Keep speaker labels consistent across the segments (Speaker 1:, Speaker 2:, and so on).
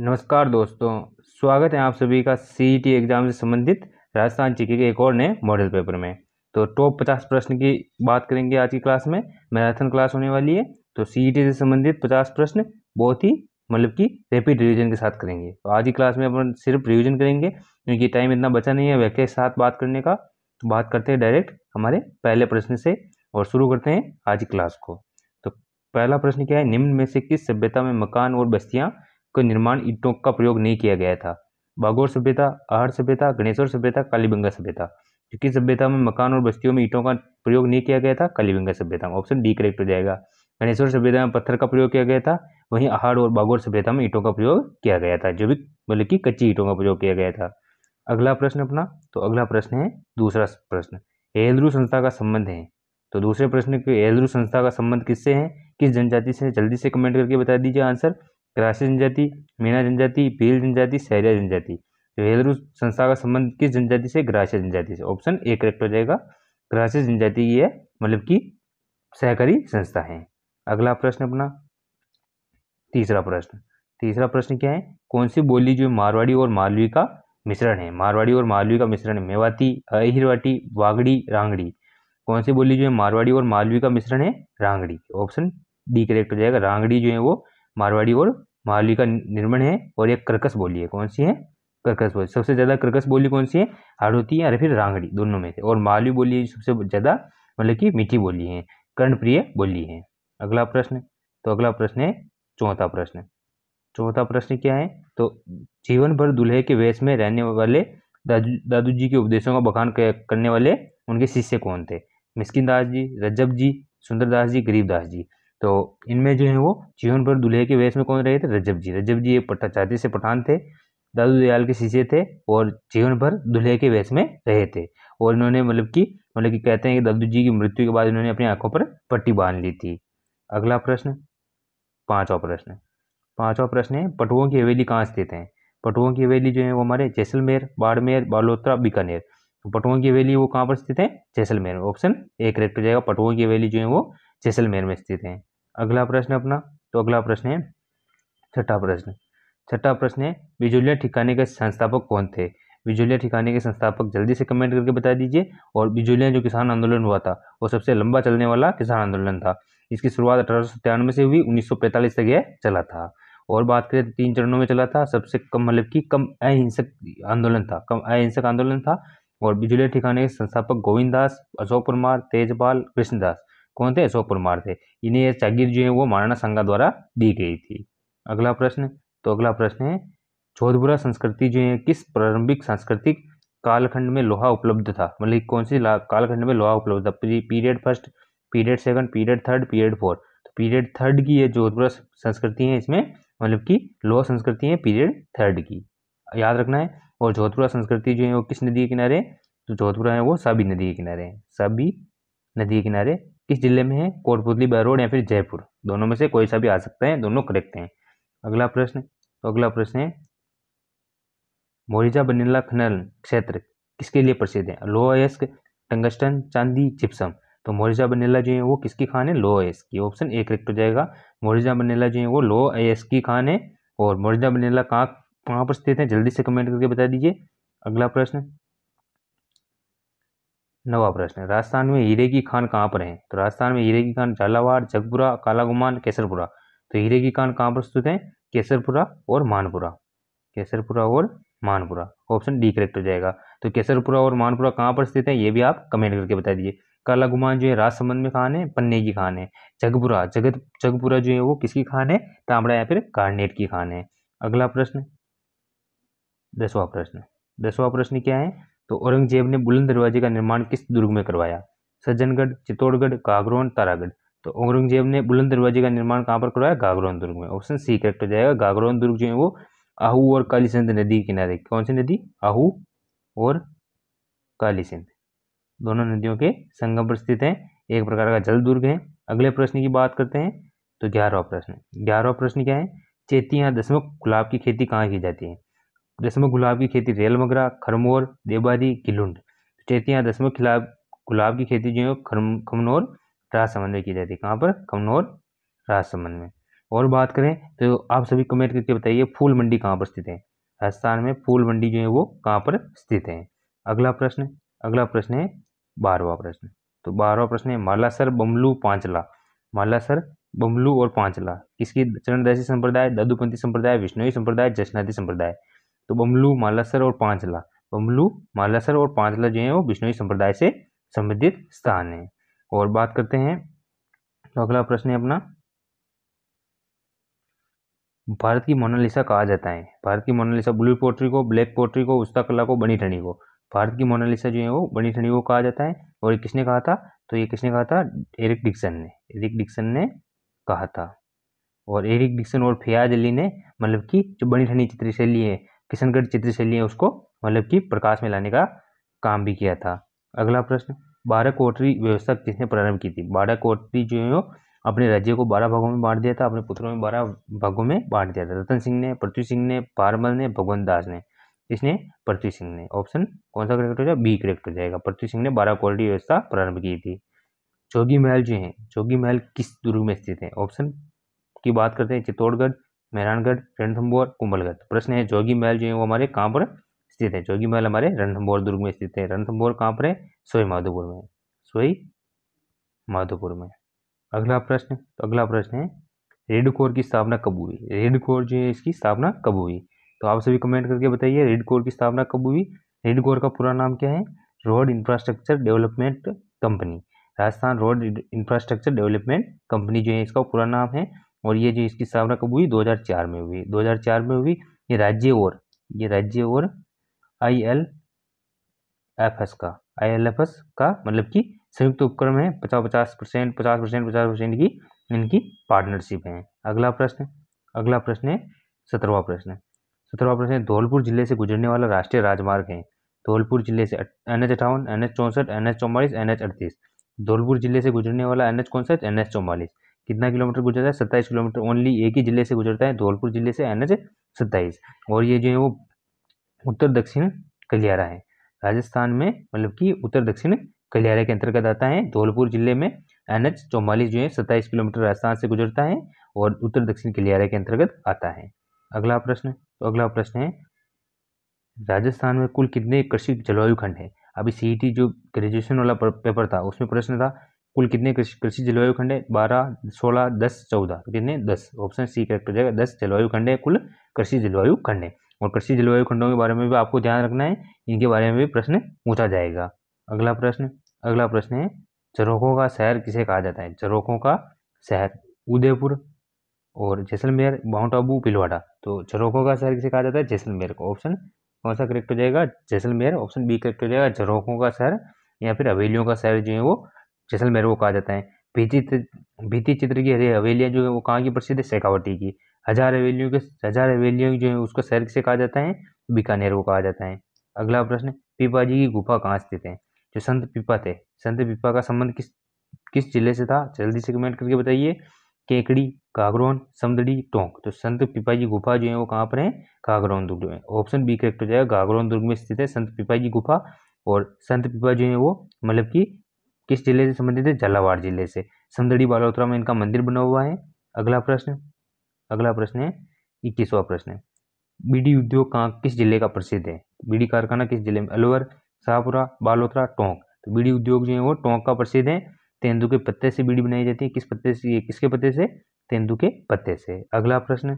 Speaker 1: नमस्कार दोस्तों स्वागत है आप सभी का सी एग्ज़ाम e से संबंधित राजस्थान जीके के एक और नए मॉडल पेपर में तो टॉप पचास प्रश्न की बात करेंगे आज की क्लास में मैराथन क्लास होने वाली है तो सी e से संबंधित पचास प्रश्न बहुत ही मतलब कि रैपिड रिवीजन के साथ करेंगे तो आज की क्लास में अपन सिर्फ रिवीजन करेंगे क्योंकि टाइम इतना बचा नहीं है व्यक्ति के साथ बात करने का तो बात करते हैं डायरेक्ट हमारे पहले प्रश्न से और शुरू करते हैं आज की क्लास को तो पहला प्रश्न क्या है निम्न में से किस सभ्यता में मकान और बस्तियाँ का निर्माण ईंटों का प्रयोग नहीं किया गया था बागोर सभ्यता आहर सभ्यता गणेश्वर सभ्यता कालीबंगा सभ्यता किस सभ्यता में मकान और बस्तियों में ईंटों का प्रयोग नहीं किया गया था कालीबंगा सभ्यता में ऑप्शन डी करेक्ट हो जाएगा गणेश्वर सभ्यता में पत्थर का प्रयोग किया गया था वहीं आहार और बागोर सभ्यता में ईंटों का प्रयोग किया गया था जो भी मतलब कि कच्ची ईंटों का प्रयोग किया गया था अगला प्रश्न अपना तो अगला प्रश्न है दूसरा प्रश्न एलरू संस्था का संबंध है तो दूसरे प्रश्न के एलरू संस्था का संबंध किससे है किस जनजाति से जल्दी से कमेंट करके बता दीजिए आंसर राशि जनजाति मीना जनजाति भील जनजाति सहरिया जनजाति तो हेलरू संस्था का संबंध किस जनजाति से ग्रासिया जनजाति से ऑप्शन ए करेक्ट हो जाएगा ग्रासिया जनजाति ये मतलब कि सहकारी संस्था है अगला प्रश्न अपना तीसरा प्रश्न तीसरा प्रश्न क्या है कौन सी बोली जो मारवाड़ी और मालवी का मिश्रण है मारवाड़ी और मालवी का मिश्रण है मेवाती अहिरवाटी वागड़ी रांगड़ी कौन सी बोली जो है मारवाड़ी और मालवी का मिश्रण है रांगड़ी ऑप्शन डी करेक्ट हो जाएगा रांगड़ी जो है वो मारवाड़ी और महावली का निर्माण है और एक कर्कश बोली है कौन सी है कर्कश बोली सबसे ज़्यादा कर्कश बोली कौन सी है हाड़ोती या फिर रांगड़ी दोनों में से और महावली बोली सबसे ज़्यादा मतलब कि मीठी बोली है कर्णप्रिय बोली है अगला प्रश्न तो अगला प्रश्न है चौथा प्रश्न चौथा प्रश्न क्या है तो जीवन भर दूल्हे के वेश में रहने वाले दादू दादू जी के उपदेशों का बखान करने वाले उनके शिष्य कौन थे मिस्किन दास जी रजब जी सुंदरदास जी गरीबदास जी तो इनमें जो है वो जीवन पर दुल्हे के वेश में कौन रहे थे रजब जी रजब जी एक पट्टाचार्य से पठान थे दादू दयाल के शीशे थे और जीवन भर दुल्हे के वेश में रहे थे और इन्होंने मतलब कि मतलब कि कहते हैं कि दादू जी की मृत्यु के बाद इन्होंने अपनी आंखों पर पट्टी बांध ली थी अगला प्रश्न पांचवा प्रश्न पांचवा प्रश्न है पटुओं की हवेली कहाँ स्थित है पटुओं की हवेली जो है वो हमारे जैसलमेर बाड़मेर बालोत्रा बीकानेर तो पटुओं की हवेली वो कहाँ पर स्थित है जैसलमेर ऑप्शन ए करेक्ट हो जाएगा पटुओं की हवेली जो है वो जैसलमेर में स्थित हैं अगला प्रश्न अपना तो अगला प्रश्न है छठा प्रश्न छठा प्रश्न है बिजुलिया ठिकाने के संस्थापक कौन थे बिजुलिया ठिकाने के संस्थापक जल्दी से कमेंट करके बता दीजिए और बिजुलिया जो किसान आंदोलन हुआ था वो सबसे लंबा चलने वाला किसान आंदोलन था इसकी शुरुआत अठारह से हुई पैंतालीस तक यह चला था और बात करें तो तीन चरणों में चला था सबसे कम मतलब कि कम अहिंसक आंदोलन था कम अहिंसक आंदोलन था और बिजुलिया ठिकाने के संस्थापक गोविंद दास अशोक परमार तेजपाल कृष्णदास कौन थे अशोक परमार थे इन्हें ये जागीर जो है वो महाराणा संघा द्वारा दी गई थी अगला प्रश्न तो अगला प्रश्न है जोधपुरा संस्कृति जो है किस प्रारंभिक सांस्कृतिक कालखंड में लोहा उपलब्ध था मतलब कौन सी कालखंड में लोहा उपलब्ध था period first period second period third period fourth तो पीरियड थर्ड की ये जोधपुरा संस्कृति है इसमें मतलब कि लोहा संस्कृति है पीरियड थर्ड की याद रखना है और जोधपुरा संस्कृति जो है वो किस नदी के किनारे तो जोधपुरा है वो सभी नदी के किनारे हैं सभी नदी के किनारे किस ज़िले में है कोटपुतली बहरोड या फिर जयपुर दोनों में से कोई सा भी आ सकता है दोनों करेक्ट हैं अगला प्रश्न तो अगला प्रश्न है मोरिजा बनीला खनन क्षेत्र किसके लिए प्रसिद्ध है लोएस्क टंगस्टन चांदी चिप्सम तो मोरिजा बनीला जो है वो किसकी खान है लो एस की ऑप्शन ए करेक्ट हो जाएगा मोरिजा बनीला जो है वो लो एस की खान है और मोरिजा बनीला कहाँ कहाँ पर स्थित है जल्दी से कमेंट करके बता दीजिए अगला प्रश्न नवा प्रश्न राजस्थान में हीरे की खान कहाँ पर है तो राजस्थान में हीरे की खान झालावाड़ जगपुरा कालागुमान केसरपुरा तो हीरे की खान कहाँ पर स्थित है केसरपुरा और मानपुरा केसरपुरा और मानपुरा ऑप्शन डी करेक्ट हो जाएगा तो केसरपुरा और मानपुरा कहाँ पर स्थित है ये भी आप कमेंट करके बता दीजिए कालागुमान जो है राजसमंद में खान है पन्ने की खान है जगपुरा जगत जगपुरा जो है वो किसकी खान है तांबड़ा या फिर कार्नेट की खान है अगला प्रश्न दसवा प्रश्न दसवा प्रश्न क्या है तो औरंगजेब ने बुलंद दरवाजे का निर्माण किस दुर्ग में करवाया सज्जनगढ़ चित्तौड़गढ़ कागरोन तारागढ़ तो औरंगजेब ने बुलंद दरवाजे का निर्माण कहाँ पर करवाया गागरोन दुर्ग में ऑप्शन सी करेक्ट हो जाएगा गागरोन दुर्ग जो है वो आहू और कालीसिंध नदी के किनारे कौन सी नदी आहू और कालीसिंध दोनों नदियों के संगम पर स्थित हैं एक प्रकार का जल दुर्ग है अगले प्रश्न की बात करते हैं तो ग्यारहवा प्रश्न ग्यारहवा प्रश्न क्या है चेती या दशमक गुलाब की खेती कहाँ की जाती है दसवें गुलाब की खेती रेल मगरा खरमोर देबादी किलुंड कहती हैं दसवें खिलाफ गुलाब की खेती जो है खरम खमनौर राजसमंद में की जाती है कहाँ पर खमनौर राजसमंद में और बात करें तो आप सभी कमेंट करके बताइए फूल मंडी कहाँ पर स्थित है राजस्थान में फूल मंडी जो है वो कहाँ पर स्थित है अगला प्रश्न अगला प्रश्न है बारहवा प्रश्न तो बारहवा प्रश्न है मालासर बमलू पांचला मालासर बमलू और पांचला किसकी चरणदासी संप्रदाय दादूपंथी संप्रदाय विष्णुई संप्रदाय जश्नादी संप्रदाय तो बमलू मालासर और पांचला बमलू मालासर और पांचला जो है वो बिश्नोई संप्रदाय से संबंधित स्थान है और बात करते हैं तो अगला प्रश्न है अपना भारत की मोनालिसा कहा जाता है भारत की मोनालिसा ब्लू पोट्री को ब्लैक पोट्री को उस्ता कला को बनी ठंडी को भारत की मोनालिसा जो है वो बनी ठंडी को कहा जाता है और ये किसने कहा था तो ये किसने कहा था एरिक डिक्सन ने एरिक डिक्सन ने कहा था और एरिक डिक्सन और फियाज अली ने मतलब कि जो बनी चित्र चित्रशैली है किशनगढ़ चित्रशैली है उसको मतलब कि प्रकाश में लाने का काम भी किया था अगला प्रश्न बारह कोटरी व्यवस्था किसने प्रारंभ की थी बारह कोटरी जो है अपने राज्य को बारह भागों में बांट दिया था अपने पुत्रों में बारह भागों में बांट दिया था रतन सिंह ने पृथ्वी सिंह ने पारमल ने भगवंत दास ने इसने पृथ्वी सिंह ने ऑप्शन कौन सा करेक्ट हो जाएगा बी करेक्ट हो जाएगा पृथ्वी सिंह ने बारह कोटरी व्यवस्था प्रारंभ की थी जोगी महल जो है जोगी महल किस दुर्ग में स्थित है ऑप्शन की बात करते हैं चित्तौड़गढ़ मेहरानगढ़ रणथम्बोर कुंभलगढ़ प्रश्न है जोगी महल जो है वो हमारे कहाँ पर स्थित है जोगी महल हमारे रणथम्बोर दुर्ग में स्थित है रणथम्बोर कहाँ पर है सोई माधोपुर में सोई माधोपुर में अगला प्रश्न तो अगला प्रश्न है रेड कोर की स्थापना कब हुई रेड कोर जो है इसकी स्थापना कब हुई तो आप सभी कमेंट करके बताइए रेड कोर की स्थापना कब हुई रेड कोर का पूरा नाम क्या है road infrastructure development company Rajasthan road infrastructure development company जो है इसका पूरा नाम है और ये जो इसकी स्थापना कब हुई 2004 में हुई 2004 में हुई ये राज्य और ये राज्य और आई एल एफ एस का आई एल एफ एस का मतलब कि संयुक्त उपक्रम है पचास पचास परसेंट पचास परसेंट पचास परसेंट की इनकी पार्टनरशिप है अगला प्रश्न अगला प्रश्न है सत्रहवा प्रश्न सत्रहवा प्रश्न है धौलपुर जिले से गुजरने वाला राष्ट्रीय राजमार्ग है धौलपुर जिले से एन एच अठावन एन एच चौंसठ एन एच चौवालीस एन एच अड़तीस धौलपुर जिले से गुजरने वाला एन एच कौन सा एन एच चौवालीस कितना किलोमीटर गुजरता है सत्ताईस किलोमीटर ओनली एक ही जिले से गुजरता है धौलपुर जिले से एन एच सत्ताईस और ये जो है वो उत्तर दक्षिण कलियारा है राजस्थान में मतलब कि उत्तर दक्षिण कलियारा के अंतर्गत आता है धौलपुर जिले में एन एच चौवालीस जो है सत्ताईस किलोमीटर राजस्थान से गुजरता है और उत्तर दक्षिण कलियारा के अंतर्गत आता है अगला प्रश्न तो अगला प्रश्न है राजस्थान में कुल कितने कृषि जलवायु खंड है अभी सी e जो ग्रेजुएशन वाला पेपर था उसमें प्रश्न था कुल कितने कृषि जलवायु खंड है बारह सोलह दस चौदह तो कितने दस ऑप्शन सी करेक्ट हो जाएगा दस जलवायु खंड है कुल कृषि जलवायु खंड है और कृषि जलवायु खंडों के बारे में भी आपको ध्यान रखना है इनके बारे में भी प्रश्न पूछा जाएगा अगला प्रश्न अगला प्रश्न है चरोखों का शहर किसे कहा जाता है चरोखों का शहर उदयपुर और जैसलमेर माउंट आबू पिलवाड़ा तो चरोखों का शहर किसे कहा जाता है जैसलमेर का ऑप्शन कौन सा करेक्ट हो जाएगा जैसलमेर ऑप्शन बी करेक्ट हो जाएगा चरोखों का शहर या फिर हवेलियों का शहर जो है वो जैसलमेर को कहा जाता है भित्ति चित्र की हवेलियाँ जो है वो कहाँ की प्रसिद्ध है शेखावटी की हजार हवेलियों के हजार हवेलियों जो है उसको शहर से कहा जाता है बीकानेर को कहा जाता है अगला प्रश्न पीपा जी की गुफा कहाँ स्थित है जो संत पीपा थे संत पीपा का संबंध किस किस जिले से था जल्दी से कमेंट करके बताइए केकड़ी कागरोन समदड़ी टोंक तो संत जी गुफा जो है वो कहाँ पर है कागरोन दुर्ग में ऑप्शन बी करेक्ट हो जाएगा कागरोन दुर्ग में स्थित है संत जी गुफा और संत पिपा जो है वो मतलब कि किस जिले से संबंधित है झालावाड़ जिले से समदड़ी बालोत्रा में इनका मंदिर बना हुआ है अगला प्रश्न अगला प्रश्न है इक्कीसवा प्रश्न है बीडी उद्योग कहाँ किस जिले का प्रसिद्ध है बीडी कारखाना किस जिले में अलवर शाहपुरा बालोत्रा टोंक तो बीडी उद्योग जो है वो टोंक का प्रसिद्ध है तेंदू के पत्ते से बीड़ी बनाई जाती है किस पत्ते से किसके पत्ते से तेंदू के पत्ते से अगला प्रश्न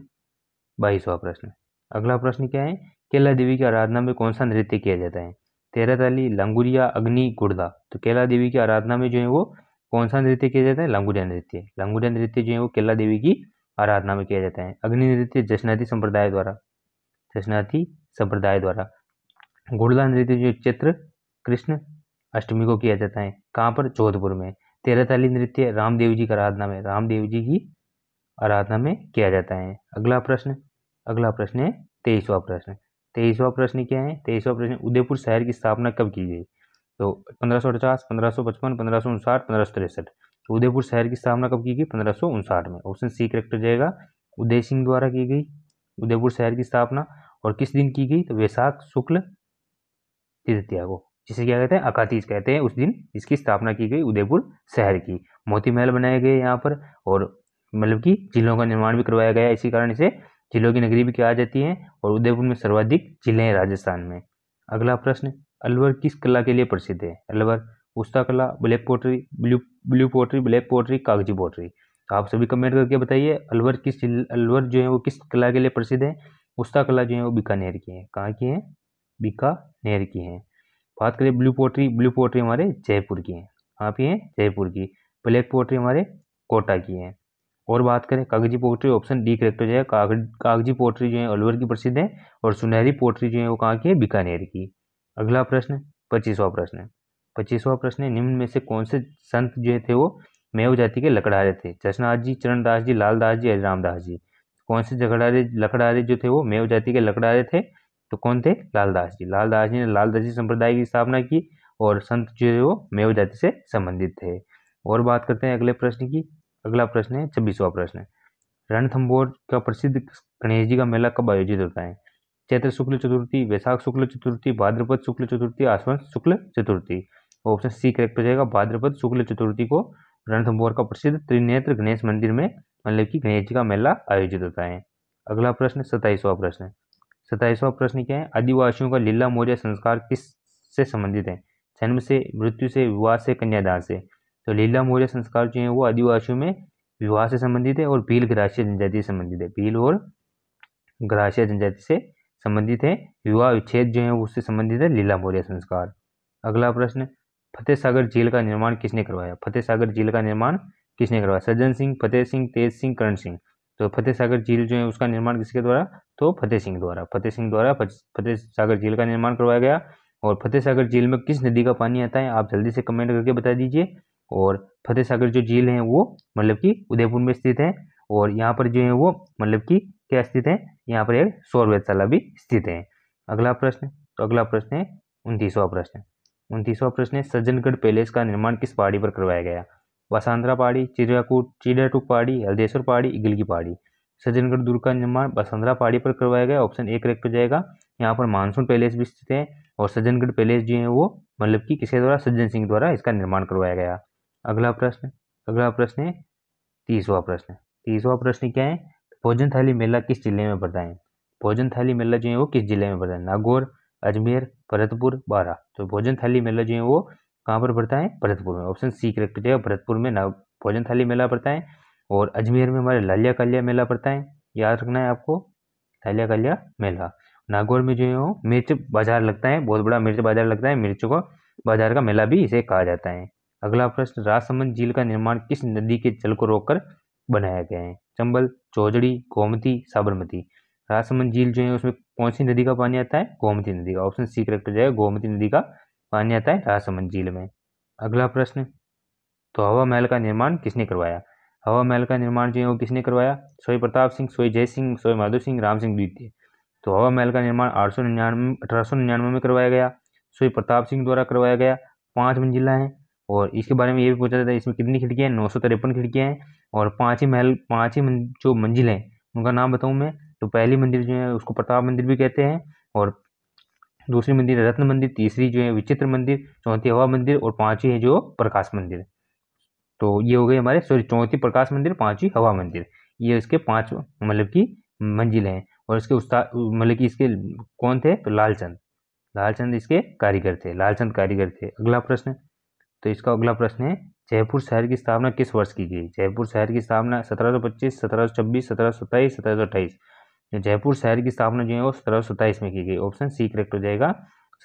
Speaker 1: बाईसवा प्रश्न अगला प्रश्न क्या है केला देवी की आराधना में कौन सा नृत्य किया जाता है ताली लंगुरिया अग्नि गुड़दा तो केला देवी की आराधना में जो है वो कौन सा नृत्य किया जाता है लंगुरिया नृत्य लंगुरिया नृत्य जो है वो केला देवी की आराधना में किया जाता है अग्नि नृत्य जश्नाती संप्रदाय द्वारा जश्नाती संप्रदाय द्वारा गुड़दा नृत्य जो चित्र कृष्ण अष्टमी को किया जाता है कहाँ पर जोधपुर में ताली नृत्य रामदेव जी की आराधना में रामदेव जी की आराधना में किया जाता है अगला प्रश्न अगला प्रश्न है तेईसवा प्रश्न तेईसवा प्रश्न क्या है तेईसवा प्रश्न उदयपुर शहर की स्थापना कब की गई तो पंद्रह सौ पचास पंद्रह सौ पचपन पंद्रह सौ पंद्रह सौ तिरसठ तो उदयपुर शहर की स्थापना कब की गई पंद्रह सौ में ऑप्शन सी करेक्ट हो जाएगा उदय सिंह द्वारा की गई उदयपुर शहर की स्थापना और किस दिन की गई तो वैसाख शुक्ल तृतीया को जिसे क्या कहते हैं अकातीज कहते हैं उस दिन इसकी स्थापना की गई उदयपुर शहर की मोती महल बनाए गए यहाँ पर और मतलब कि जिलों का निर्माण भी करवाया गया इसी कारण इसे जिलों की नगरी भी क्या आ जाती है और उदयपुर में सर्वाधिक जिले हैं राजस्थान में अगला प्रश्न अलवर किस कला के लिए प्रसिद्ध है Alwar Usta Kala black pottery blue blue pottery black pottery कागजी पोट्री तो आप सभी कमेंट करके बताइए अलवर किस अलवर जो है वो किस कला के लिए प्रसिद्ध है उस्ता कला जो है वो बीकानेर की है कहाँ की है बीकानेर की है बात करें ब्लू पोट्री ब्लू पोट्री हमारे जयपुर की है कहाँ की है जयपुर की ब्लैक पोट्री हमारे कोटा की है और बात करें कागजी पोट्री ऑप्शन डी करेक्ट हो जाएगा कागजी पोट्री जो है अलवर की प्रसिद्ध है और सुनहरी पोट्री जो है वो कहाँ की है बीकानेर की अगला प्रश्न पच्चीसवा प्रश्न पच्चीसवा प्रश्न निम्न में से कौन से संत जो थे वो मेव जाति के लकड़ारे थे जशनाथ जी चरणदास जी लालदास जी हरिरामदास जी कौन से झगड़ारे लकड़ारे जो थे वो मेव जाति के लकड़ारे थे तो कौन थे लालदास जी लालदास जी ने लालदास जी संप्रदाय की स्थापना की और संत जो है वो मेव जाति से संबंधित थे और बात करते हैं अगले प्रश्न की अगला प्रश्न है छब्बीसवा प्रश्न रणथम्बोर का प्रसिद्ध गणेश जी का मेला कब आयोजित होता है चैत्र शुक्ल चतुर्थी वैशाख शुक्ल चतुर्थी भाद्रपद शुक्ल चतुर्थी आश्वन शुक्ल चतुर्थी ऑप्शन सी करेक्ट हो जाएगा भाद्रपद शुक्ल चतुर्थी को रणथम्बोर का प्रसिद्ध त्रिनेत्र गणेश मंदिर में मतलब कि गणेश जी का मेला आयोजित होता है अगला प्रश्न सताइसवा प्रश्न सताइसवा प्रश्न क्या है आदिवासियों का लीला मौर्य संस्कार किस से संबंधित है जन्म से मृत्यु से विवाह से कन्यादान से तो लीला मौर्य संस्कार जो है वो आदिवासियों में विवाह से संबंधित है और भील ग्रासिया जनजाति से संबंधित है भील और ग्रासिया जनजाति से संबंधित है विवाह विच्छेद जो है उससे संबंधित है लीला मौर्य संस्कार अगला प्रश्न फतेह सागर झील का निर्माण किसने करवाया फतेह सागर झील का निर्माण किसने करवाया सज्जन सिंह फतेह सिंह तेज सिंह करण सिंह तो फतेह सागर झील जो है उसका निर्माण किसके द्वारा तो फतेह सिंह द्वारा फतेह सिंह द्वारा फतेह सागर झील का निर्माण करवाया गया और फतेह सागर झील में किस नदी का पानी आता है आप जल्दी से कमेंट करके बता दीजिए और फतेह सागर जो झील है वो मतलब कि उदयपुर में स्थित है और यहाँ पर जो है वो मतलब कि क्या स्थित है यहाँ पर एक सौर वेधशाला भी स्थित है अगला प्रश्न तो अगला प्रश्न है उनतीसवा प्रश्न उनतीसवा प्रश्न है सज्जनगढ़ पैलेस का निर्माण किस पहाड़ी पर करवाया गया बसांद्रा पहाड़ी चिड़ियाकूट चिड़ियाटूक पहाड़ी हल्देश्वर पहाड़ी इगल की पहाड़ी सज्जनगढ़ दुर्ग का निर्माण बसंतरा पहाड़ी पर करवाया गया ऑप्शन एक करेक्ट पर जाएगा यहाँ पर मानसून पैलेस भी स्थित है और सज्जनगढ़ पैलेस जो है वो मतलब कि किसके द्वारा सज्जन सिंह द्वारा इसका निर्माण करवाया गया अगला प्रश्न अगला प्रश्न तीसवा प्रश्न तीसवा प्रश्न क्या है भोजन थाली मेला किस जिले में पड़ता है भोजन थाली मेला जो है वो किस जिले में पड़ता है नागौर अजमेर भरतपुर बारा तो भोजन थाली मेला जो है वो कहाँ पर पड़ता है भरतपुर में ऑप्शन सी करेक्ट हो जाएगा भरतपुर में ना भोजन थाली मेला पड़ता है और अजमेर में हमारे लालिया कालिया मेला पड़ता है याद रखना है आपको लालिया कालिया मेला नागौर में जो है वो मिर्च बाजार लगता है बहुत बड़ा मिर्च बाजार लगता है मिर्च को बाजार का मेला भी इसे कहा जाता है अगला प्रश्न राजसमंद झील का निर्माण किस नदी के जल को रोककर बनाया गया है चंबल चौजड़ी गोमती साबरमती राजसमंद झील जो है उसमें कौन सी नदी का पानी आता है गोमती नदी का ऑप्शन सी करेक्ट हो जाएगा गोमती नदी का पानी आता है राजसमंद झील में अगला प्रश्न तो हवा महल का निर्माण किसने करवाया हवा महल का निर्माण जो है वो किसने करवाया सोई प्रताप सिंह सोई जय सिंह सोई माधु सिंह राम सिंह द्वितीय तो हवा महल का निर्माण आठ सौ निन्यानवे अठारह सौ निन्यानवे में करवाया गया सोई प्रताप सिंह द्वारा करवाया गया पाँच मंजिला हैं और इसके बारे में ये भी पूछा जाता है इसमें कितनी खिड़कियाँ हैं नौ सौ तिरपन खिड़कियाँ हैं और पाँच ही महल पाँच ही जो मंजिल हैं उनका नाम बताऊँ मैं तो पहली मंदिर जो है उसको प्रताप मंदिर भी कहते हैं और दूसरी मंदिर है रत्न मंदिर तीसरी जो है विचित्र मंदिर चौथी हवा मंदिर और पाँचवीं है जो प्रकाश मंदिर तो ये हो गए हमारे सॉरी चौथी प्रकाश मंदिर पाँचवीं हवा मंदिर ये इसके पाँच मतलब की मंजिल हैं और इसके उस्ताद मतलब कि इसके कौन थे तो लालचंद लालचंद इसके कारीगर थे लालचंद कारीगर थे अगला प्रश्न तो इसका अगला प्रश्न है जयपुर शहर की स्थापना किस वर्ष की गई जयपुर शहर की स्थापना 1725, 1726, 1727, 1728 जयपुर शहर की स्थापना जो है वो सत्रह में की गई ऑप्शन सी करेक्ट हो जाएगा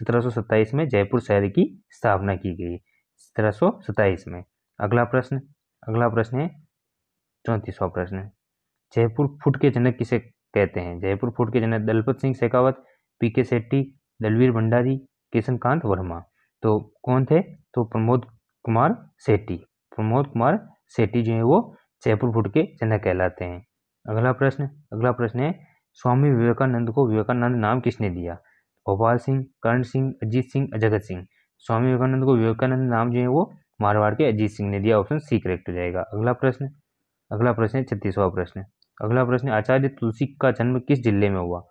Speaker 1: सत्रह में जयपुर शहर की स्थापना की गई सत्रह में अगला प्रश्न अगला प्रश्न है चौंतीसवा प्रश्न जयपुर फुट के जनक किसे कहते हैं जयपुर फुट के जनक दलपत सिंह शेखावत पी के सेट्टी दलवीर भंडारी किशन कांत वर्मा तो कौन थे तो प्रमोद कुमार सेट्टी प्रमोद कुमार सेट्टी जो है वो जयपुर फुट के जनक कहलाते हैं अगला प्रश्न अगला प्रश्न है स्वामी विवेकानंद को विवेकानंद नाम किसने दिया भोपाल सिंह करण सिंह अजीत सिंह जगत सिंह स्वामी विवेकानंद को विवेकानंद नाम जो है वो मारवाड़ के अजीत सिंह ने दिया ऑप्शन सी करेक्ट हो जाएगा अगला प्रश्न अगला प्रश्न है छत्तीसवा प्रश्न अगला प्रश्न आचार्य तुलसी का जन्म किस जिले में हुआ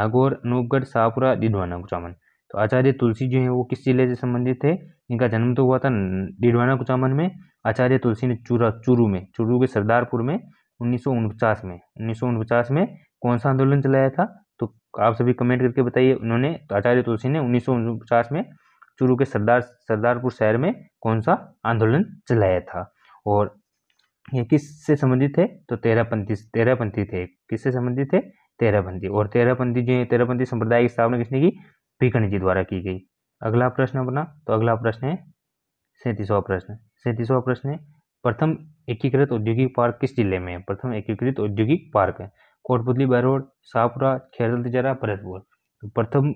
Speaker 1: नागौर अनूपगढ़ शाहपुरा दिडवाना चामन तो आचार्य तुलसी जो है वो किस जिले से संबंधित थे इनका जन्म तो हुआ था डिडवाना कुचामन में आचार्य तुलसी ने चूरा चूरू में चूरू के सरदारपुर में उन्नीस में उन्नीस में कौन सा आंदोलन चलाया था तो आप सभी कमेंट करके बताइए उन्होंने तो आचार्य तुलसी ने उन्नीस में चूरू के सरदार सरदारपुर शहर में कौन सा आंदोलन चलाया था और ये किस से संबंधित है तो तेरहपंथी तेरहपंथी थे किससे संबंधित थे तेरहपंथी और तेरहपंथी जो है तेरहपंथी संप्रदाय की स्थापना किसने की पीकण जी द्वारा की गई अगला प्रश्न बना तो अगला प्रश्न है सैंतीसवा प्रश्न सैंतीसवा प्रश्न है प्रथम एकीकृत औद्योगिक पार्क किस जिले में है प्रथम एकीकृत औद्योगिक पार्क है कोटपुतली बैरोड सापुरा खेरल तिजारा भरतपुर तो प्रथम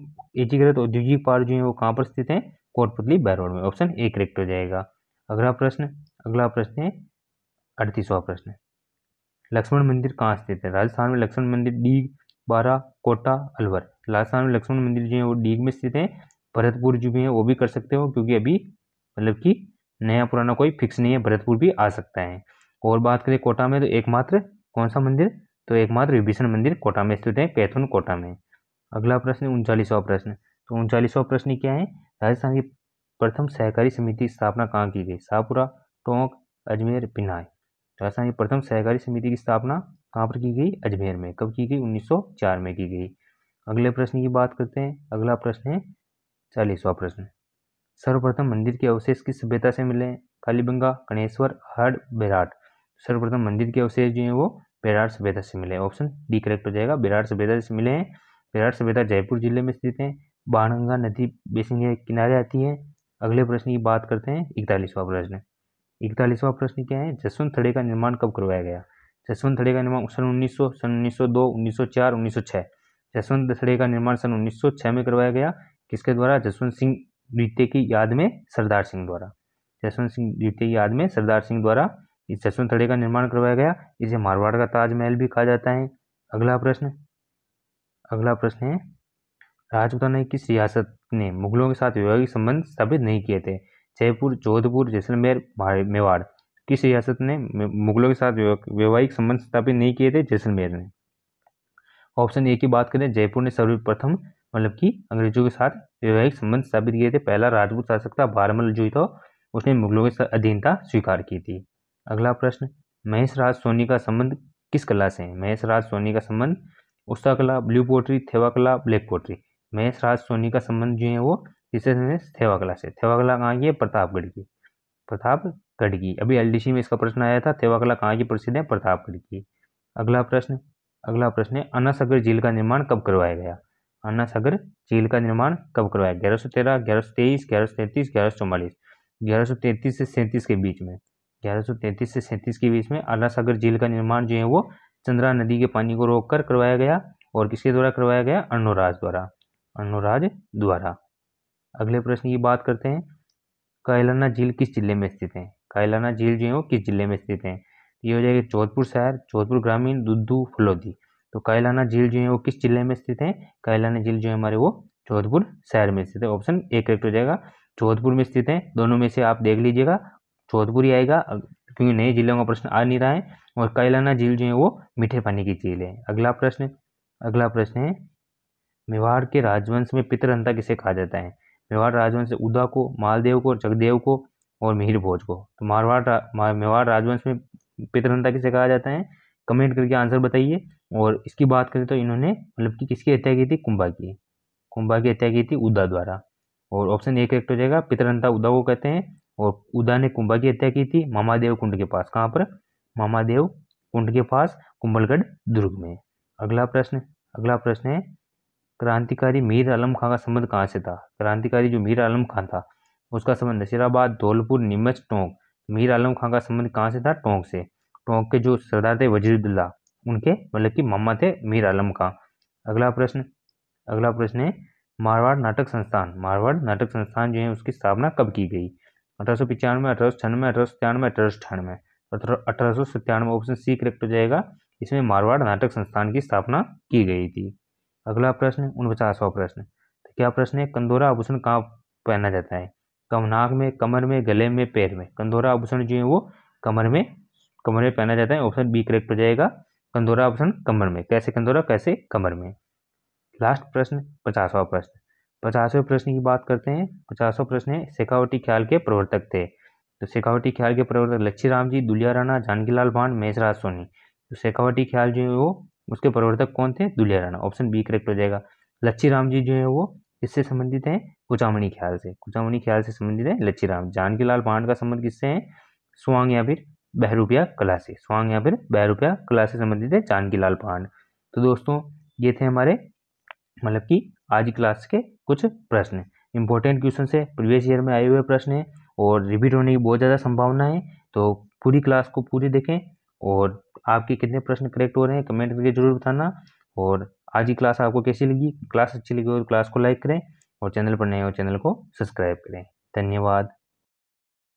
Speaker 1: एकीकृत औद्योगिक पार्क जो है वो कहाँ पर स्थित है कोटपुतली बैरोड में ऑप्शन ए करेक्ट हो जाएगा अगला प्रश्न अगला प्रश्न है अड़तीसवा प्रश्न लक्ष्मण मंदिर कहाँ स्थित है राजस्थान में लक्ष्मण मंदिर डी बारह कोटा अलवर लासान में लक्ष्मण मंदिर जो है वो डीग में स्थित है भरतपुर जो भी है वो भी कर सकते हो क्योंकि अभी मतलब कि नया पुराना कोई फिक्स नहीं है भरतपुर भी आ सकता है और बात करें कोटा में तो एकमात्र कौन सा मंदिर तो एकमात्र विभीषण मंदिर कोटा में स्थित है पैथुन कोटा में अगला प्रश्न उनचालीसवा प्रश्न तो उनचालीसवा प्रश्न क्या है राजस्थान की प्रथम सहकारी समिति स्थापना कहाँ की गई शाहपुरा टोंक अजमेर पिनाई राजस्थान की प्रथम सहकारी समिति की स्थापना कहाँ पर की गई अजमेर में कब की गई 1904 में की गई अगले प्रश्न की बात करते हैं अगला प्रश्न है चालीसवा प्रश्न सर्वप्रथम मंदिर के अवशेष किस सभ्यता से मिले हैं कालीबंगा कणेश्वर हड बेराट सर्वप्रथम मंदिर के अवशेष जो हैं वो बेराट सभ्यता से मिले ऑप्शन डी करेक्ट हो जाएगा बेराट सभ्यता से मिले हैं बेराट सभ्यता जयपुर जिले में स्थित है बाणगंगा नदी बेसिन के किनारे आती है अगले प्रश्न की बात करते हैं इकतालीसवां प्रश्न इकतालीसवां प्रश्न क्या है जसवंत थड़े का निर्माण कब करवाया गया जसवंत थड़े का निर्माण सन उन्नीस सौ सन उन्नीस सौ दो उन्नीस सौ चार उन्नीस सौ छः जसवंत दसड़े का निर्माण सन 1906 में करवाया गया किसके द्वारा जसवंत सिंह द्वितीय की याद में सरदार सिंह द्वारा जसवंत सिंह द्वितीय की याद में सरदार सिंह द्वारा इस जसवंत थड़े का निर्माण करवाया गया इसे मारवाड़ का ताजमहल भी कहा जाता है अगला प्रश्न अगला प्रश्न है राजपूताना की सियासत ने मुगलों के साथ वैवाहिक संबंध स्थापित नहीं किए थे जयपुर जोधपुर जैसलमेर मेवाड़ किस रियासत ने मुगलों के साथ वैवाहिक संबंध स्थापित नहीं किए थे जैसलमेर ने ऑप्शन ए की बात करें जयपुर ने सर्वप्रथम मतलब कि अंग्रेजों के साथ वैवाहिक संबंध स्थापित किए थे पहला राजपूत शासक था बारमल जो था उसने मुगलों के अधीनता स्वीकार की थी अगला प्रश्न महेश राज सोनी का संबंध किस कला से है महेश राज सोनी का संबंध उषा कला blue pottery Thewa Kala black pottery Mahesh Raj Soni का संबंध जो है वो किससे थेवा कला से थेवा कला कहाँ की है प्रतापगढ़ की प्रतापगढ़ की अभी एलडीसी में इसका प्रश्न आया था थेवा कला कहाँ की प्रसिद्ध है प्रतापगढ़ की अगला प्रश्न अगला प्रश्न है अन्ना सागर झील का निर्माण कब करवाया गया अन्ना सागर झील का निर्माण कब करवाया ग्यारह सौ तेरह ग्यारह सौ तेईस ग्यारह सौ तैंतीस ग्यारह सौ चौवालीस ग्यारह सौ तैंतीस से सैंतीस के बीच में ग्यारह सौ तैंतीस से सैंतीस के बीच में अन्ना सागर झील का निर्माण जो है वो चंद्रा नदी के पानी को कर करवाया गया और किसके द्वारा करवाया गया अनुराज द्वारा अनुराज द्वारा अगले प्रश्न की बात करते हैं कायलाना झील किस जिले में स्थित है कायलाना झील जो है वो किस जिले में स्थित है ये हो जाएगा जोधपुर शहर जोधपुर ग्रामीण दुद्धू फुलौदी तो कैलाना झील जो है वो किस जिले में स्थित है कैलाना झील जो है हमारे वो जोधपुर शहर में स्थित है ऑप्शन ए करेक्ट हो जाएगा जोधपुर में स्थित है दोनों में से आप देख लीजिएगा जोधपुर ही आएगा क्योंकि नए जिलों का प्रश्न आ नहीं रहा है और कैलाना झील जो है वो मीठे पानी की झील है अगला प्रश्न अगला प्रश्न है मेवाड़ के राजवंश में पितरंता किसे कहा जाता है मेवाड़ राजवंश उदा को मालदेव को जगदेव को और मिहिर भोज को तो मारवाड़ मेवाड़ राजवंश में पितरनता किसे कहा जाता है कमेंट करके आंसर बताइए और इसकी बात करें तो इन्होंने मतलब कि किसकी हत्या की थी कुंभा की कुंभा की हत्या की थी उदा द्वारा और ऑप्शन ए करेक्ट हो जाएगा पितरंता उदा को कहते हैं और उदा ने कुंभा की हत्या की थी मामादेव कुंड के पास कहाँ पर मामादेव कुंड के पास कुंभलगढ़ दुर्ग में अगला प्रश्न अगला प्रश्न है क्रांतिकारी मीर आलम खां का संबंध कहाँ से था क्रांतिकारी जो मीर आलम खां था उसका संबंध नसीराबाद धौलपुर नीमच टोंक मीर आलम खां का संबंध कहाँ से था टोंक से टोंक के जो सरदार थे वजीरुद्दुल्ला उनके मतलब कि मामा थे मीर आलम खां अगला प्रश्न अगला प्रश्न है मारवाड़ नाटक संस्थान मारवाड़ नाटक संस्थान जो है उसकी स्थापना कब की गई अठारह सौ पचानवे अठारह सौ छियानवे अठारह सौ तिरानवे अठारह सौ अठानवे अठारह सौ सत्तानवे ऑप्शन सी करेक्ट हो जाएगा इसमें मारवाड़ नाटक संस्थान की स्थापना की गई थी अगला प्रश्न उनपचासवा प्रश्न तो क्या प्रश्न है कंदोरा आभूषण कहाँ पहना जाता है कमनाक में कमर में गले में पैर में कंधोरा आभूषण जो है वो कमर में कमर में पहना जाता है ऑप्शन बी करेक्ट हो जाएगा कंधोरा आभूषण कमर में कैसे कंधोरा कैसे कमर में लास्ट प्रश्न पचासवा प्रश्न पचासवें प्रश्न की बात करते हैं पचासवा प्रश्न है शेखावटी ख्याल के प्रवर्तक थे तो शेखावटी ख्याल के प्रवर्तक राम जी दुलिया राणा जानकीलाल भांड मेषराज सोनी तो शेखावटी ख्याल जो है वो उसके प्रवर्तक कौन थे Duliya Rana option B correct हो जाएगा लच्छी राम जी जो है वो इससे संबंधित हैं कुचामणी ख्याल से कुचामणी ख्याल से संबंधित है लच्छीराम जानकीलाल पांड का संबंध किससे है स्वांग या फिर बहरूपिया कला से स्वांग या फिर बहरूपिया कला से संबंधित है जानकीलाल पांड तो दोस्तों ये थे हमारे मतलब कि आज क्लास के कुछ प्रश्न इंपॉर्टेंट क्वेश्चन से प्रीवियस ईयर में आए हुए प्रश्न हैं और रिपीट होने की बहुत ज़्यादा संभावना है तो पूरी क्लास को पूरी देखें और आपके कितने प्रश्न करेक्ट हो रहे हैं कमेंट करके जरूर बताना और आज की क्लास आपको कैसी लगी क्लास अच्छी लगी और क्लास तो को लाइक करें और चैनल पर नए हो चैनल को सब्सक्राइब करें धन्यवाद